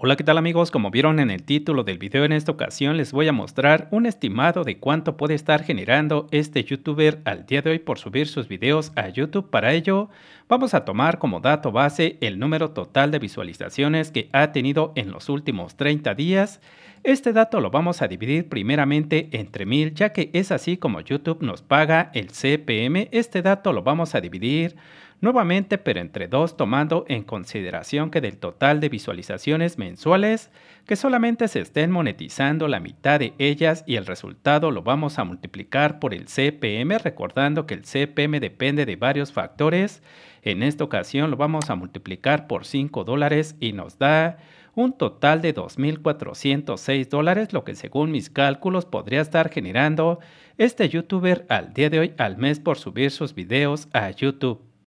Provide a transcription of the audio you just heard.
Hola qué tal amigos, como vieron en el título del video en esta ocasión les voy a mostrar un estimado de cuánto puede estar generando este youtuber al día de hoy por subir sus videos a YouTube. Para ello vamos a tomar como dato base el número total de visualizaciones que ha tenido en los últimos 30 días este dato lo vamos a dividir primeramente entre mil, ya que es así como YouTube nos paga el CPM. Este dato lo vamos a dividir nuevamente, pero entre dos, tomando en consideración que del total de visualizaciones mensuales, que solamente se estén monetizando la mitad de ellas y el resultado lo vamos a multiplicar por el CPM, recordando que el CPM depende de varios factores. En esta ocasión lo vamos a multiplicar por 5 dólares y nos da un total de 2.406 dólares, lo que según mis cálculos podría estar generando este youtuber al día de hoy al mes por subir sus videos a YouTube.